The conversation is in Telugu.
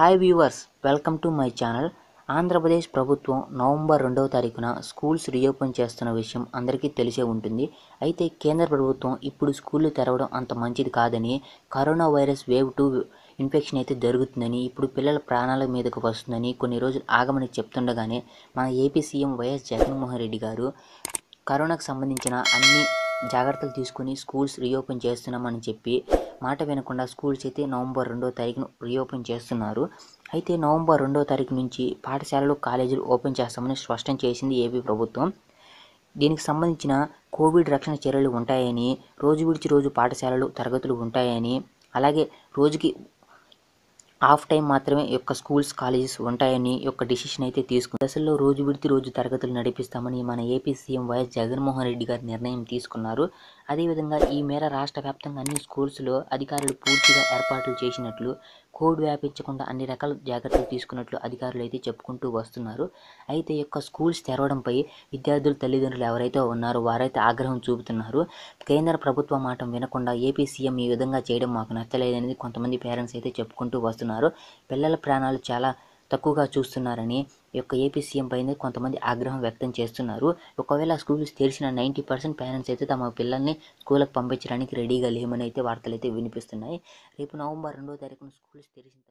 hi viewers welcome to my channel Andhra Pradesh ప్రభుత్వం నవంబర్ రెండవ తారీఖున స్కూల్స్ రీఓపెన్ చేస్తున్న విషయం అందరికీ తెలిసే ఉంటుంది అయితే కేంద్ర ప్రభుత్వం ఇప్పుడు స్కూళ్ళు తెరవడం అంత మంచిది కాదని corona virus wave two infection అయితే జరుగుతుందని ఇప్పుడు పిల్లల ప్రాణాల మీదకు వస్తుందని కొన్ని రోజులు ఆగమని చెప్తుండగానే మన AP CM YS Jaganmohan Reddy garu కరోనాకు సంబంధించిన అన్ని జాగ్రత్తలు తీసుకుని స్కూల్స్ రీఓపెన్ చేస్తున్నామని చెప్పి మాట వినకుండా స్కూల్స్ అయితే నవంబర్ రెండో తారీఖును రీఓపెన్ చేస్తున్నారు అయితే నవంబర్ రెండో తారీఖు నుంచి పాఠశాలలు కాలేజీలు ఓపెన్ చేస్తామని స్పష్టం చేసింది ఏపీ ప్రభుత్వం దీనికి సంబంధించిన కోవిడ్ రక్షణ చర్యలు ఉంటాయని రోజు విడిచి రోజు పాఠశాలలు తరగతులు ఉంటాయని అలాగే రోజుకి హాఫ్ టైం మాత్రమే యొక్క స్కూల్స్ కాలేజెస్ ఉంటాయని యొక్క డిసిషన్ అయితే తీసుకుంది దశల్లో రోజు విడితే రోజు తరగతులు నడిపిస్తామని మన AP CM YS Jaganmohan Reddy garu నిర్ణయం తీసుకున్నారు అదేవిధంగా ఈ మేర రాష్ట్ర వ్యాప్తంగా అన్ని స్కూల్స్లో అధికారులు పూర్తిగా ఏర్పాట్లు చేసినట్లు కోడ్ వ్యాపించకుండా అన్ని రకాల జాగ్రత్తలు తీసుకున్నట్లు అధికారులు అయితే చెప్పుకుంటూ వస్తున్నారు అయితే యొక్క స్కూల్స్ తెరవడంపై విద్యార్థుల తల్లిదండ్రులు ఎవరైతే ఉన్నారో వారైతే ఆగ్రహం చూపుతున్నారు కేంద్ర ప్రభుత్వ మాట వినకుండా ఏపీ సీఎం ఈ విధంగా చేయడం మాకు నచ్చలేదనేది కొంతమంది పేరెంట్స్ అయితే చెప్పుకుంటూ వస్తున్నారు పిల్లల ప్రాణాలు చాలా తక్కువగా చూస్తున్నారని యొక్క ఏపీ సీఎం పైన కొంతమంది ఆగ్రహం వ్యక్తం చేస్తున్నారు ఒకవేళ స్కూల్స్ తెరిచిన నైంటీ పర్సెంట్ పేరెంట్స్ అయితే తమ పిల్లల్ని స్కూల్కి పంపించడానికి రెడీగా లేమని అయితే వార్తలు అయితే వినిపిస్తున్నాయి రేపు నవంబర్ రెండో తారీఖున స్కూల్స్ తెరిచిన